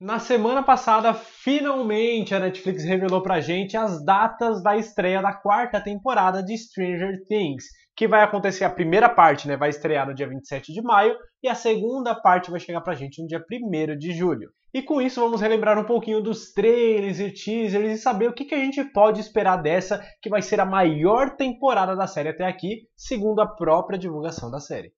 Na semana passada, finalmente a Netflix revelou pra gente as datas da estreia da quarta temporada de Stranger Things, que vai acontecer a primeira parte, né, vai estrear no dia 27 de maio e a segunda parte vai chegar pra gente no dia 1 de julho. E com isso vamos relembrar um pouquinho dos trailers e teasers e saber o que, que a gente pode esperar dessa, que vai ser a maior temporada da série até aqui, segundo a própria divulgação da série.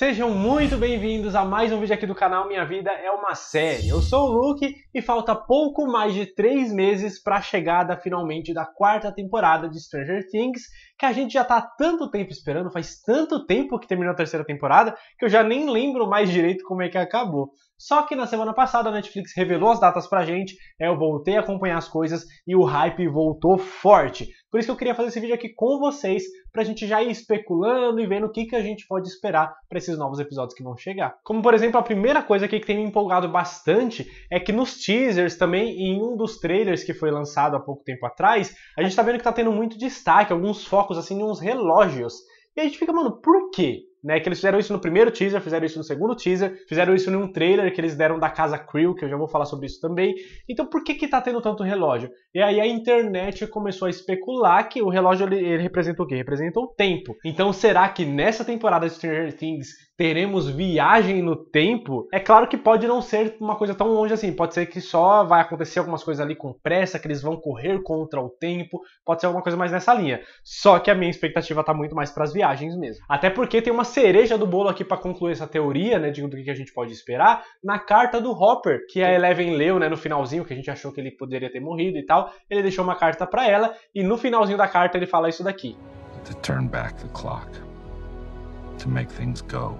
Sejam muito bem-vindos a mais um vídeo aqui do canal Minha Vida é uma Série. Eu sou o Luke e falta pouco mais de três meses para a chegada finalmente da quarta temporada de Stranger Things, que a gente já tá há tanto tempo esperando, faz tanto tempo que terminou a terceira temporada, que eu já nem lembro mais direito como é que acabou. Só que na semana passada a Netflix revelou as datas pra gente, né, eu voltei a acompanhar as coisas e o hype voltou forte. Por isso que eu queria fazer esse vídeo aqui com vocês, pra gente já ir especulando e vendo o que, que a gente pode esperar para esses novos episódios que vão chegar. Como por exemplo, a primeira coisa aqui que tem me empolgado bastante é que nos teasers também e em um dos trailers que foi lançado há pouco tempo atrás, a gente tá vendo que tá tendo muito destaque, alguns focos assim em uns relógios. E a gente fica, mano, por quê? Né, que eles fizeram isso no primeiro teaser, fizeram isso no segundo teaser, fizeram isso num trailer que eles deram da casa Creel, que eu já vou falar sobre isso também. Então por que que tá tendo tanto relógio? E aí a internet começou a especular que o relógio ele, ele representa o quê? Representa o tempo. Então será que nessa temporada de Stranger Things teremos viagem no tempo? É claro que pode não ser uma coisa tão longe assim, pode ser que só vai acontecer algumas coisas ali com pressa, que eles vão correr contra o tempo, pode ser alguma coisa mais nessa linha. Só que a minha expectativa tá muito mais para as viagens mesmo. Até porque tem uma cereja do bolo aqui para concluir essa teoria, né, de, do que a gente pode esperar, na carta do Hopper, que a Eleven leu, né, no finalzinho, que a gente achou que ele poderia ter morrido e tal. Ele deixou uma carta para ela e no finalzinho da carta ele fala isso daqui. To turn back the clock. To make things go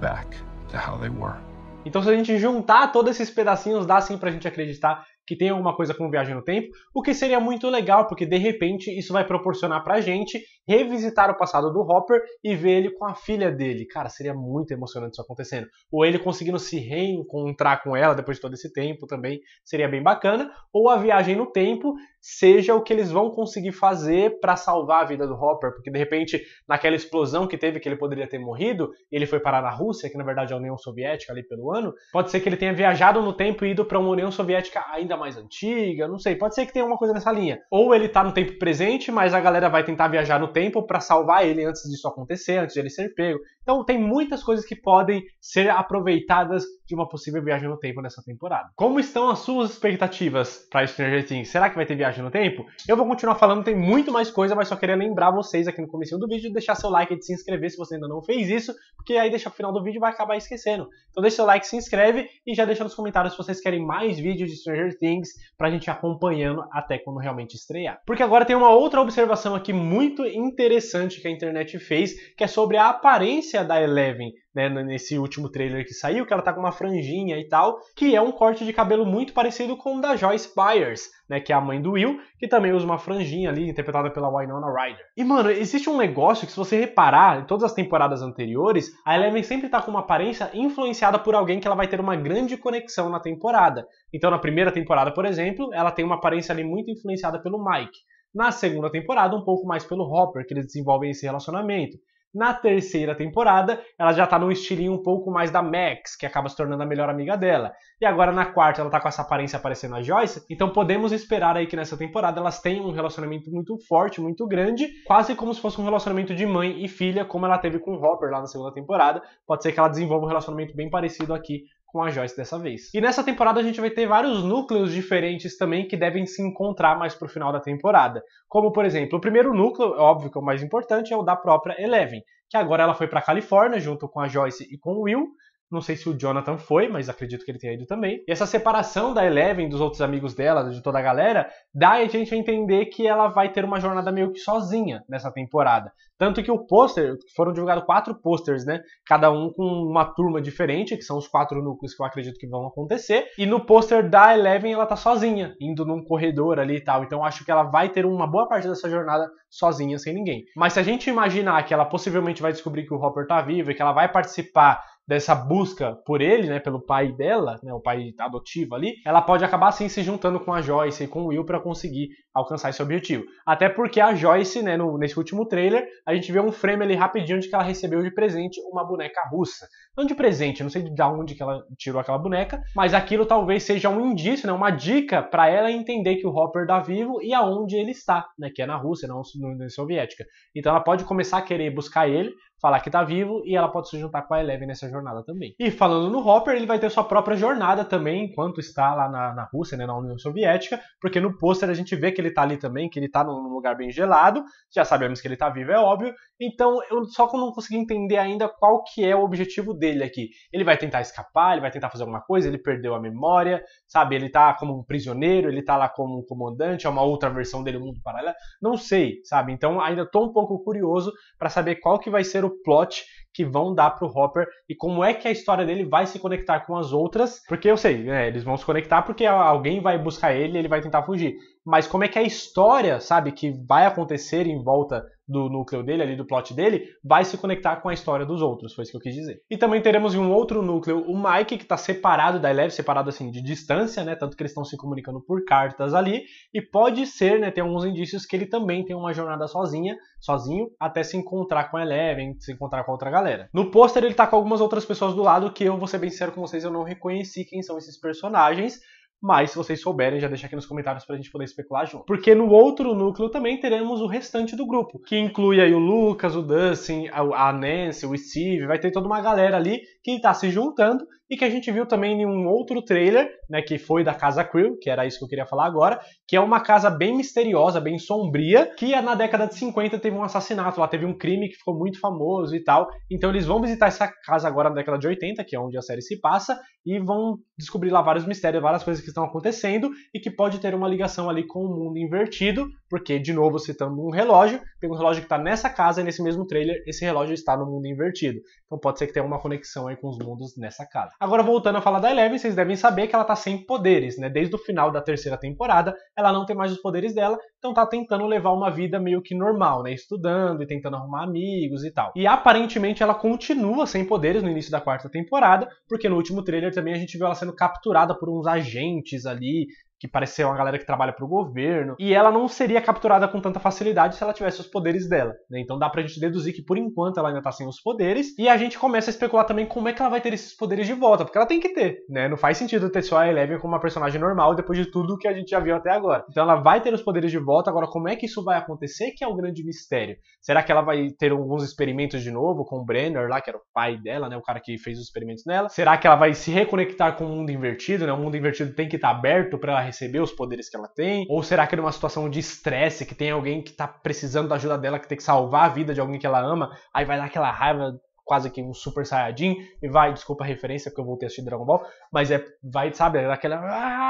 back to how they were. Então, se a gente juntar todos esses pedacinhos, dá para pra gente acreditar que tem alguma coisa com viagem no tempo, o que seria muito legal, porque de repente isso vai proporcionar pra gente revisitar o passado do Hopper e ver ele com a filha dele. Cara, seria muito emocionante isso acontecendo. Ou ele conseguindo se reencontrar com ela depois de todo esse tempo também, seria bem bacana. Ou a viagem no tempo seja o que eles vão conseguir fazer para salvar a vida do Hopper, porque de repente, naquela explosão que teve que ele poderia ter morrido, ele foi parar na Rússia, que na verdade é a União Soviética ali pelo ano, pode ser que ele tenha viajado no tempo e ido para uma União Soviética ainda mais antiga, não sei, pode ser que tenha alguma coisa nessa linha. Ou ele tá no tempo presente, mas a galera vai tentar viajar no tempo para salvar ele antes disso acontecer, antes de ele ser pego. Então tem muitas coisas que podem ser aproveitadas de uma possível viagem no tempo nessa temporada. Como estão as suas expectativas para Stranger Things? Será que vai ter viagem viagem no tempo. Eu vou continuar falando, tem muito mais coisa, mas só queria lembrar vocês aqui no começo do vídeo de deixar seu like e de se inscrever se você ainda não fez isso, porque aí deixa o final do vídeo e vai acabar esquecendo. Então deixa seu like, se inscreve e já deixa nos comentários se vocês querem mais vídeos de Stranger Things pra gente ir acompanhando até quando realmente estrear. Porque agora tem uma outra observação aqui muito interessante que a internet fez, que é sobre a aparência da Eleven né, nesse último trailer que saiu, que ela tá com uma franjinha e tal, que é um corte de cabelo muito parecido com o da Joyce Byers, né, que é a mãe do Will, que também usa uma franjinha ali, interpretada pela Winona Ryder. E, mano, existe um negócio que se você reparar, em todas as temporadas anteriores, a Eleven sempre tá com uma aparência influenciada por alguém que ela vai ter uma grande conexão na temporada. Então, na primeira temporada, por exemplo, ela tem uma aparência ali muito influenciada pelo Mike. Na segunda temporada, um pouco mais pelo Hopper, que eles desenvolvem esse relacionamento. Na terceira temporada, ela já tá num estilinho um pouco mais da Max, que acaba se tornando a melhor amiga dela. E agora na quarta ela tá com essa aparência parecendo a Joyce, então podemos esperar aí que nessa temporada elas tenham um relacionamento muito forte, muito grande, quase como se fosse um relacionamento de mãe e filha, como ela teve com o Hopper lá na segunda temporada. Pode ser que ela desenvolva um relacionamento bem parecido aqui com a Joyce dessa vez. E nessa temporada a gente vai ter vários núcleos diferentes também que devem se encontrar mais pro final da temporada. Como, por exemplo, o primeiro núcleo, óbvio que é o mais importante, é o da própria Eleven que agora ela foi para Califórnia junto com a Joyce e com o Will, não sei se o Jonathan foi, mas acredito que ele tenha ido também. E essa separação da Eleven dos outros amigos dela, de toda a galera, dá a gente a entender que ela vai ter uma jornada meio que sozinha nessa temporada. Tanto que o pôster, foram divulgados quatro posters, né? Cada um com uma turma diferente, que são os quatro núcleos que eu acredito que vão acontecer. E no pôster da Eleven ela tá sozinha, indo num corredor ali e tal. Então acho que ela vai ter uma boa parte dessa jornada sozinha, sem ninguém. Mas se a gente imaginar que ela possivelmente vai descobrir que o Hopper tá vivo e que ela vai participar dessa busca por ele, né, pelo pai dela, né, o pai adotivo ali, ela pode acabar sim se juntando com a Joyce e com o Will para conseguir alcançar esse objetivo. Até porque a Joyce, né, no, nesse último trailer, a gente vê um frame ali rapidinho de que ela recebeu de presente uma boneca russa. Não de presente, não sei de onde que ela tirou aquela boneca, mas aquilo talvez seja um indício, né, uma dica para ela entender que o Hopper tá vivo e aonde ele está, né, que é na Rússia, não na União Soviética. Então ela pode começar a querer buscar ele falar que tá vivo e ela pode se juntar com a Eleven nessa jornada também. E falando no Hopper, ele vai ter sua própria jornada também enquanto está lá na, na Rússia, né, na União Soviética, porque no pôster a gente vê que ele tá ali também, que ele tá num lugar bem gelado, já sabemos que ele tá vivo, é óbvio, então eu só não consegui entender ainda qual que é o objetivo dele aqui. Ele vai tentar escapar, ele vai tentar fazer alguma coisa, ele perdeu a memória, sabe, ele tá como um prisioneiro, ele tá lá como um comandante, é uma outra versão dele, um mundo paralelo, não sei, sabe, então ainda tô um pouco curioso para saber qual que vai ser plot que vão dar pro Hopper e como é que a história dele vai se conectar com as outras. Porque eu sei, né, eles vão se conectar porque alguém vai buscar ele e ele vai tentar fugir. Mas como é que a história, sabe, que vai acontecer em volta do núcleo dele, ali do plot dele, vai se conectar com a história dos outros, foi isso que eu quis dizer. E também teremos em um outro núcleo o Mike, que está separado da Eleve, separado assim de distância, né? Tanto que eles estão se comunicando por cartas ali, e pode ser, né? Tem alguns indícios que ele também tem uma jornada sozinha, sozinho, até se encontrar com a Eleve, se encontrar com a outra galera. No pôster ele está com algumas outras pessoas do lado que eu vou ser bem sincero com vocês, eu não reconheci quem são esses personagens, mas se vocês souberem, já deixa aqui nos comentários para a gente poder especular junto. Porque no outro núcleo também teremos o restante do grupo, que inclui aí o Lucas, o Dustin, a Nancy, o Steve, vai ter toda uma galera ali que está se juntando e que a gente viu também em um outro trailer, né, que foi da Casa Creel, que era isso que eu queria falar agora, que é uma casa bem misteriosa, bem sombria, que é na década de 50 teve um assassinato, lá teve um crime que ficou muito famoso e tal. Então eles vão visitar essa casa agora na década de 80, que é onde a série se passa, e vão descobrir lá vários mistérios, várias coisas que estão acontecendo e que pode ter uma ligação ali com o mundo invertido, porque de novo citando um relógio, tem um relógio que está nessa casa e nesse mesmo trailer esse relógio está no mundo invertido. Então pode ser que tenha uma conexão aí com os mundos nessa casa. Agora, voltando a falar da Eleven, vocês devem saber que ela tá sem poderes, né? Desde o final da terceira temporada, ela não tem mais os poderes dela, então tá tentando levar uma vida meio que normal, né? Estudando e tentando arrumar amigos e tal. E aparentemente ela continua sem poderes no início da quarta temporada, porque no último trailer também a gente viu ela sendo capturada por uns agentes ali, que parece ser uma galera que trabalha para o governo, e ela não seria capturada com tanta facilidade se ela tivesse os poderes dela. Né? Então dá pra gente deduzir que por enquanto ela ainda tá sem os poderes, e a gente começa a especular também como é que ela vai ter esses poderes de volta, porque ela tem que ter, né? Não faz sentido ter só a Eleven como uma personagem normal depois de tudo que a gente já viu até agora. Então ela vai ter os poderes de volta, agora como é que isso vai acontecer que é o um grande mistério. Será que ela vai ter alguns experimentos de novo com o Brenner lá, que era o pai dela, né? O cara que fez os experimentos nela? Será que ela vai se reconectar com o mundo invertido, né? O mundo invertido tem que estar tá aberto para receber os poderes que ela tem? Ou será que é numa situação de estresse, que tem alguém que tá precisando da ajuda dela, que tem que salvar a vida de alguém que ela ama, aí vai dar aquela raiva, quase que um super saiyajin, e vai, desculpa a referência, porque eu voltei a assistir Dragon Ball, mas é, vai, sabe, é aquela,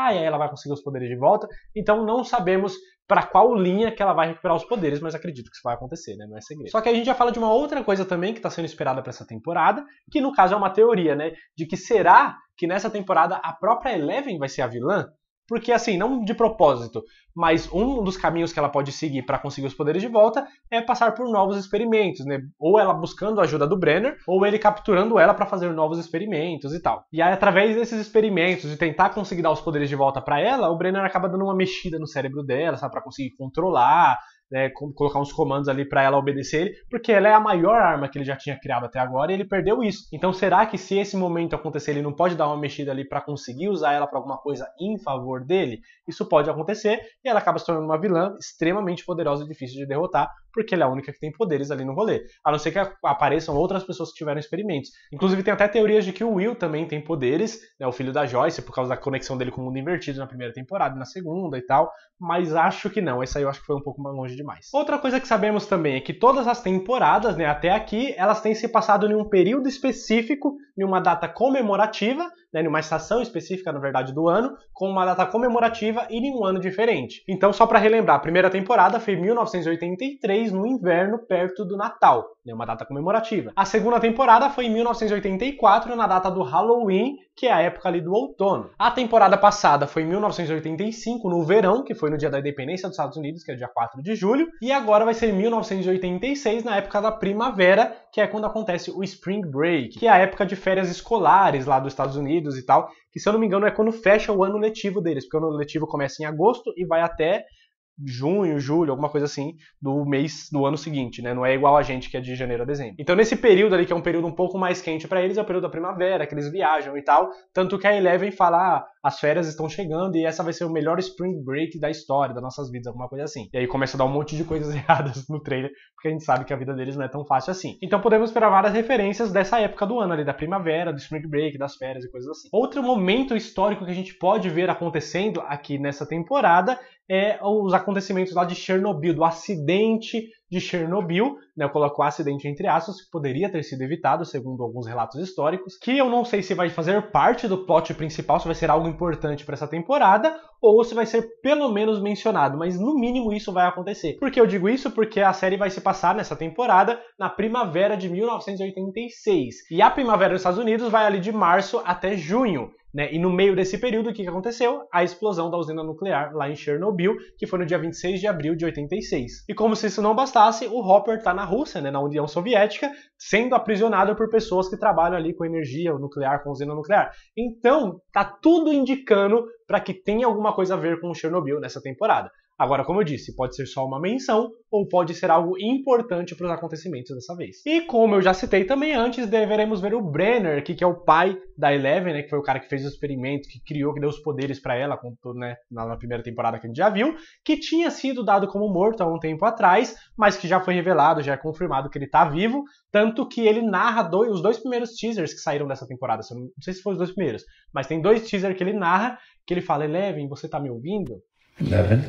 ah, e aí ela vai conseguir os poderes de volta, então não sabemos para qual linha que ela vai recuperar os poderes, mas acredito que isso vai acontecer, né, não é segredo. Só que a gente já fala de uma outra coisa também que está sendo esperada para essa temporada, que no caso é uma teoria, né, de que será que nessa temporada a própria Eleven vai ser a vilã? porque assim, não de propósito, mas um dos caminhos que ela pode seguir para conseguir os poderes de volta é passar por novos experimentos, né? Ou ela buscando a ajuda do Brenner, ou ele capturando ela para fazer novos experimentos e tal. E aí, através desses experimentos de tentar conseguir dar os poderes de volta para ela, o Brenner acaba dando uma mexida no cérebro dela, sabe, para conseguir controlar, né, colocar uns comandos ali para ela obedecer ele, porque ela é a maior arma que ele já tinha criado até agora e ele perdeu isso. Então será que se esse momento acontecer, ele não pode dar uma mexida ali para conseguir usar ela para alguma coisa em favor dele? Isso pode acontecer e ela acaba se tornando uma vilã extremamente poderosa e difícil de derrotar, porque ela é a única que tem poderes ali no rolê. A não ser que apareçam outras pessoas que tiveram experimentos. Inclusive, tem até teorias de que o Will também tem poderes, né? O filho da Joyce, por causa da conexão dele com o mundo invertido na primeira temporada e na segunda e tal. Mas acho que não. Essa aí eu acho que foi um pouco mais longe demais. Outra coisa que sabemos também é que todas as temporadas, né, até aqui, elas têm se passado em um período específico em uma data comemorativa, né, em uma estação específica, na verdade, do ano, com uma data comemorativa e em um ano diferente. Então, só para relembrar, a primeira temporada foi 1983, no inverno, perto do Natal né, uma data comemorativa. A segunda temporada foi em 1984, na data do Halloween, que é a época ali do outono. A temporada passada foi em 1985, no verão, que foi no dia da independência dos Estados Unidos, que é dia 4 de julho, e agora vai ser em 1986, na época da primavera, que é quando acontece o Spring Break, que é a época de férias escolares lá dos Estados Unidos e tal, que se eu não me engano é quando fecha o ano letivo deles, porque o ano letivo começa em agosto e vai até junho, julho, alguma coisa assim, do mês do ano seguinte, né? Não é igual a gente que é de janeiro a dezembro. Então nesse período ali que é um período um pouco mais quente para eles, é o período da primavera, que eles viajam e tal, tanto que a Eleven fala, ah, as férias estão chegando e essa vai ser o melhor spring break da história, das nossas vidas, alguma coisa assim. E aí começa a dar um monte de coisas erradas no trailer, porque a gente sabe que a vida deles não é tão fácil assim. Então podemos esperar várias referências dessa época do ano ali, da primavera, do spring break, das férias e coisas assim. Outro momento histórico que a gente pode ver acontecendo aqui nessa temporada é os acontecimentos lá de Chernobyl, do acidente de Chernobyl, né? Eu coloco acidente entre aspas, que poderia ter sido evitado, segundo alguns relatos históricos, que eu não sei se vai fazer parte do plot principal, se vai ser algo importante para essa temporada, ou se vai ser pelo menos mencionado, mas no mínimo isso vai acontecer. Por que eu digo isso? Porque a série vai se passar nessa temporada na primavera de 1986. E a primavera dos Estados Unidos vai ali de março até junho. Né? E no meio desse período, o que, que aconteceu? A explosão da usina nuclear lá em Chernobyl, que foi no dia 26 de abril de 86. E como se isso não bastasse, o Hopper está na Rússia, né, na União Soviética, sendo aprisionado por pessoas que trabalham ali com energia nuclear, com usina nuclear. Então, tá tudo indicando para que tenha alguma coisa a ver com Chernobyl nessa temporada. Agora, como eu disse, pode ser só uma menção ou pode ser algo importante para os acontecimentos dessa vez. E como eu já citei também antes, deveremos ver o Brenner, que, que é o pai da Eleven, né, que foi o cara que fez o experimento, que criou, que deu os poderes para ela, contou, né, na primeira temporada que a gente já viu, que tinha sido dado como morto há um tempo atrás, mas que já foi revelado, já é confirmado que ele está vivo, tanto que ele narra dois, os dois primeiros teasers que saíram dessa temporada, não sei se foram os dois primeiros, mas tem dois teasers que ele narra, que ele fala, Eleven, você está me ouvindo? Eleven?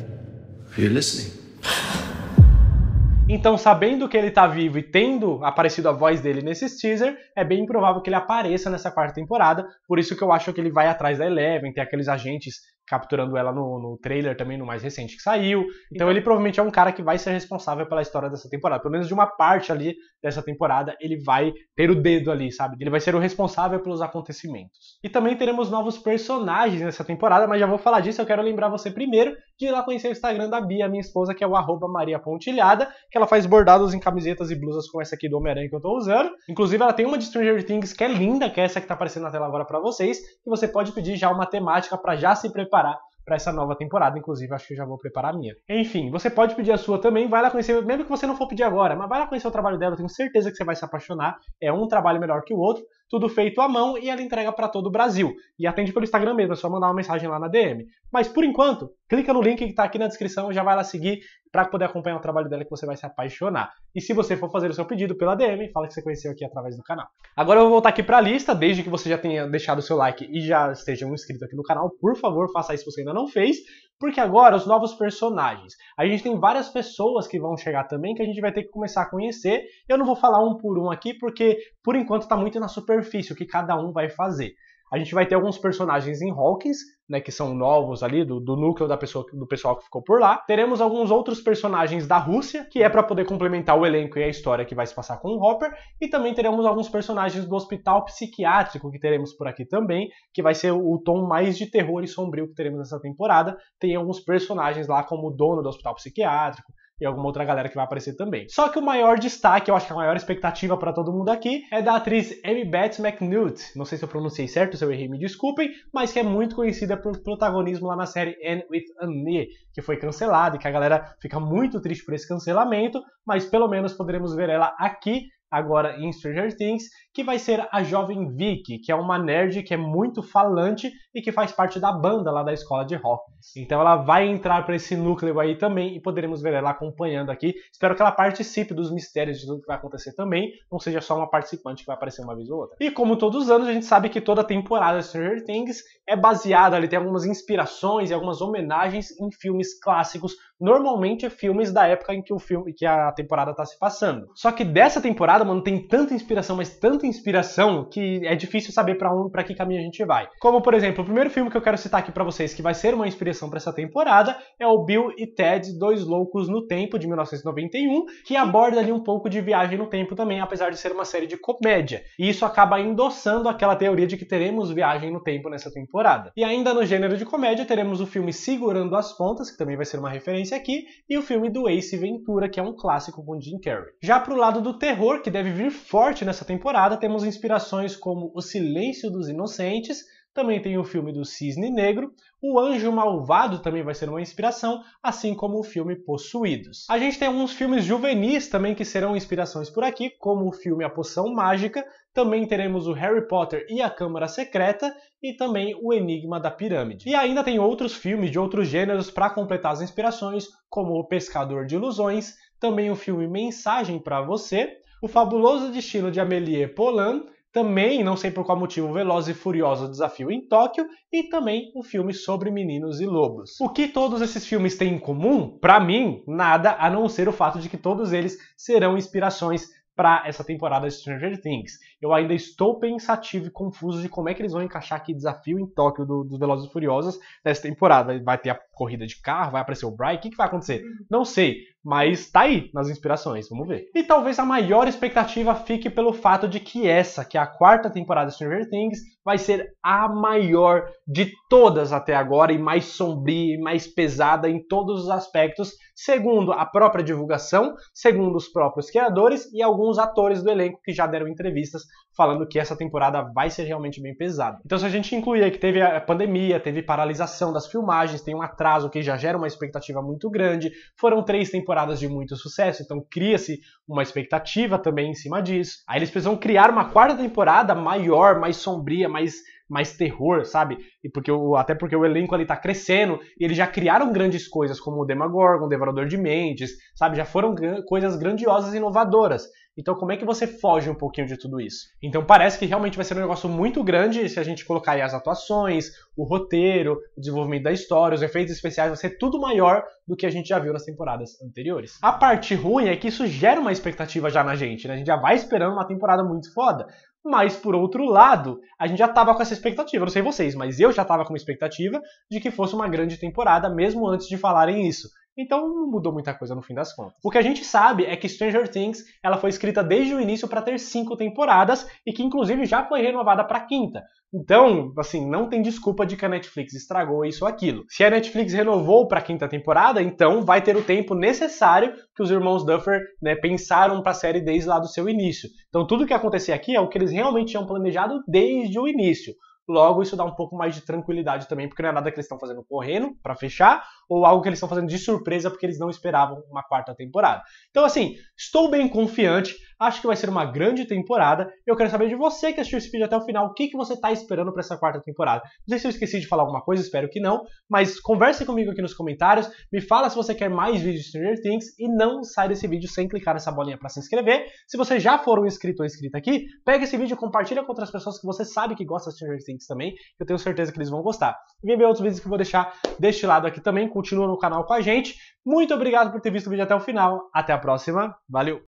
Então, sabendo que ele tá vivo e tendo aparecido a voz dele nesses teaser, é bem improvável que ele apareça nessa quarta temporada. Por isso que eu acho que ele vai atrás da Eleven, tem aqueles agentes capturando ela no, no trailer também, no mais recente que saiu. Então, então, ele provavelmente é um cara que vai ser responsável pela história dessa temporada. Pelo menos de uma parte ali dessa temporada, ele vai ter o dedo ali, sabe? Ele vai ser o responsável pelos acontecimentos. E também teremos novos personagens nessa temporada, mas já vou falar disso. Eu quero lembrar você primeiro de ir lá conhecer o Instagram da Bia, minha esposa, que é o arroba Maria Pontilhada, que ela faz bordados em camisetas e blusas como essa aqui do Homem-Aranha que eu tô usando. Inclusive, ela tem uma de Stranger Things que é linda, que é essa que tá aparecendo na tela agora para vocês, e você pode pedir já uma temática para já se preparar para essa nova temporada. Inclusive, acho que eu já vou preparar a minha. Enfim, você pode pedir a sua também, vai lá conhecer, mesmo que você não for pedir agora, mas vai lá conhecer o trabalho dela, eu tenho certeza que você vai se apaixonar. É um trabalho melhor que o outro tudo feito à mão e ela entrega para todo o Brasil. E atende pelo Instagram mesmo, é só mandar uma mensagem lá na DM. Mas por enquanto, clica no link que está aqui na descrição, já vai lá seguir para poder acompanhar o trabalho dela que você vai se apaixonar. E se você for fazer o seu pedido pela DM, fala que você conheceu aqui através do canal. Agora eu vou voltar aqui para a lista, desde que você já tenha deixado o seu like e já esteja um inscrito aqui no canal, por favor, faça isso se você ainda não fez. Porque agora os novos personagens. A gente tem várias pessoas que vão chegar também que a gente vai ter que começar a conhecer. Eu não vou falar um por um aqui porque por enquanto está muito na superfície o que cada um vai fazer. A gente vai ter alguns personagens em Hawkins, né, que são novos ali do, do núcleo da pessoa, do pessoal que ficou por lá. Teremos alguns outros personagens da Rússia, que é para poder complementar o elenco e a história que vai se passar com o Hopper, e também teremos alguns personagens do hospital psiquiátrico que teremos por aqui também, que vai ser o tom mais de terror e sombrio que teremos nessa temporada. Tem alguns personagens lá como o dono do hospital psiquiátrico, e alguma outra galera que vai aparecer também. Só que o maior destaque, eu acho que é a maior expectativa para todo mundo aqui, é da atriz Amy Beth McNutt. Não sei se eu pronunciei certo, se eu errei, me desculpem, mas que é muito conhecida pelo protagonismo lá na série Anne with Annie, que foi cancelada e que a galera fica muito triste por esse cancelamento, mas pelo menos poderemos ver ela aqui agora em Stranger Things, que vai ser a jovem Vicky, que é uma nerd que é muito falante e que faz parte da banda lá da escola de rock. Então ela vai entrar para esse núcleo aí também e poderemos ver ela acompanhando aqui. Espero que ela participe dos mistérios de tudo que vai acontecer também, não seja só uma participante que vai aparecer uma vez ou outra. E como todos os anos, a gente sabe que toda temporada de Stranger Things é baseada, ali tem algumas inspirações e algumas homenagens em filmes clássicos normalmente é filmes da época em que o filme que a temporada está se passando. Só que dessa temporada, mano, tem tanta inspiração, mas tanta inspiração que é difícil saber para onde, para que caminho a gente vai. Como por exemplo, o primeiro filme que eu quero citar aqui para vocês que vai ser uma inspiração para essa temporada é o Bill e Ted Dois Loucos no Tempo de 1991, que aborda ali um pouco de viagem no tempo também, apesar de ser uma série de comédia. E isso acaba endossando aquela teoria de que teremos viagem no tempo nessa temporada. E ainda no gênero de comédia teremos o filme Segurando as Pontas, que também vai ser uma referência referência aqui, e o filme do Ace Ventura, que é um clássico com Jim Carrey. Já pro lado do terror, que deve vir forte nessa temporada, temos inspirações como O Silêncio dos Inocentes, também tem o filme do Cisne Negro, O Anjo Malvado também vai ser uma inspiração, assim como o filme Possuídos. A gente tem alguns filmes juvenis também que serão inspirações por aqui, como o filme A Poção Mágica, também teremos o Harry Potter e a Câmara Secreta e também o Enigma da Pirâmide. E ainda tem outros filmes de outros gêneros para completar as inspirações, como O Pescador de Ilusões, também o filme Mensagem para Você, O Fabuloso Destino de Amélie Polan também, não sei por qual motivo, Veloz e Furioso Desafio em Tóquio e também um filme sobre meninos e lobos. O que todos esses filmes têm em comum? Para mim, nada a não ser o fato de que todos eles serão inspirações para essa temporada de Stranger Things. Eu ainda estou pensativo e confuso de como é que eles vão encaixar aqui desafio em Tóquio do, dos Velozes e Furiosos nessa temporada. Vai ter a corrida de carro, vai aparecer o Brian, o que, que vai acontecer? Uhum. Não sei, mas tá aí nas inspirações, vamos ver. E talvez a maior expectativa fique pelo fato de que essa, que é a quarta temporada de Stranger Things, vai ser a maior de todas até agora e mais sombria e mais pesada em todos os aspectos, segundo a própria divulgação, segundo os próprios criadores e alguns atores do elenco que já deram entrevistas falando que essa temporada vai ser realmente bem pesada. Então se a gente incluir aí que teve a pandemia, teve paralisação das filmagens, tem um atraso que já gera uma expectativa muito grande, foram três temporadas temporadas de muito sucesso, então cria-se uma expectativa também em cima disso. Aí eles precisam criar uma quarta temporada maior, mais sombria, mais mais terror, sabe? E porque o, até porque o elenco ali tá crescendo, e eles já criaram grandes coisas como o Demagorgon, o Devorador de Mentes, sabe? Já foram coisas grandiosas e inovadoras. Então, como é que você foge um pouquinho de tudo isso? Então, parece que realmente vai ser um negócio muito grande se a gente colocar aí as atuações, o roteiro, o desenvolvimento da história, os efeitos especiais, vai ser tudo maior do que a gente já viu nas temporadas anteriores. A parte ruim é que isso gera uma expectativa já na gente, né? A gente já vai esperando uma temporada muito foda. Mas, por outro lado, a gente já tava com essa expectativa. não sei vocês, mas eu já tava com uma expectativa de que fosse uma grande temporada, mesmo antes de falarem isso. Então não mudou muita coisa no fim das contas. O que a gente sabe é que Stranger Things ela foi escrita desde o início para ter cinco temporadas e que inclusive já foi renovada para quinta. Então, assim, não tem desculpa de que a Netflix estragou isso ou aquilo. Se a Netflix renovou para a quinta temporada, então vai ter o tempo necessário que os irmãos Duffer né, pensaram para a série desde lá do seu início. Então, tudo que acontecer aqui é o que eles realmente tinham planejado desde o início. Logo, isso dá um pouco mais de tranquilidade também, porque não é nada que eles estão fazendo correndo para fechar, ou algo que eles estão fazendo de surpresa porque eles não esperavam uma quarta temporada. Então, assim, estou bem confiante Acho que vai ser uma grande temporada. Eu quero saber de você que assistiu esse vídeo até o final, o que, que você está esperando para essa quarta temporada. Não sei se eu esqueci de falar alguma coisa, espero que não, mas converse comigo aqui nos comentários, me fala se você quer mais vídeos de Stranger Things e não sai desse vídeo sem clicar nessa bolinha para se inscrever. Se você já for um inscrito ou inscrita aqui, pega esse vídeo e compartilha com outras pessoas que você sabe que gostam de Stranger Things também, eu tenho certeza que eles vão gostar. vem ver outros vídeos que eu vou deixar deste lado aqui também, continua no canal com a gente. Muito obrigado por ter visto o vídeo até o final. Até a próxima. Valeu!